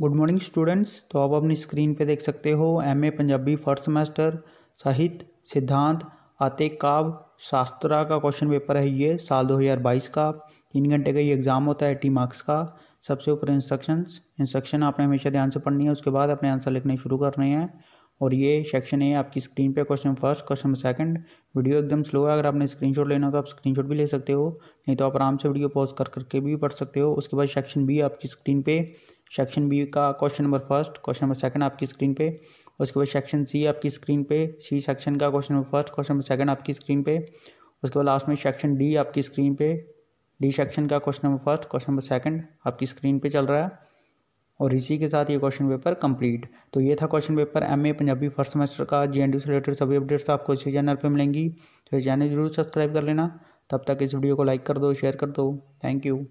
good morning students तो आप अपनी स्क्रीन पे देख सकते हो M A Punjabi first semester साहित्य सिद्धांत आते काव्य शास्त्रा का क्वेश्चन पेपर है ये साल 2022 का तीन घंटे का ये एग्ज़ाम होता है एटी मार्क्स का सबसे ऊपर इंस्ट्रक्शंस इंस्ट्रक्शन आपने हमेशा ध्यान से पढ़नी है उसके बाद अपने आंसर लिखने शुरू करने हैं और ये सेक्शन है आपकी स्क्रीन पे question first question second video एकदम स्लो है अगर आपने स्क्रीनशॉट लेना हो तो आप स्क्रीनशॉट भी ले सकते हो नहीं तो आप आराम से वीडियो पॉज कर करके भी पढ़ सकते हो उसके बाद सेक्शन बी आपकी स्क्रीन पे सेक्शन बी का question number first question number second आपकी स्क्रीन पे उसके बाद सेक्शन सी आपकी स्क्रीन पे सी सेक्शन का question number first question number second आपकी स्क्रीन पे उसके बाद लास्ट में सेक्शन डी आपकी स्क्रीन पे डी सेक्शन का question number first question number second आपकी स्क्रीन पे चल रहा है और इसी के साथ ये क्वेश्चन पेपर कंप्लीट तो ये था question paper MA Punjabi first semester का जी एन से रिलेटेड सभी अपडेट्स आपको इसी चैनल पर मिलेंगी तो ये चैनल जरूर सब्सक्राइब कर लेना तब तक इस वीडियो को लाइक कर दो शेयर कर दो थैंक यू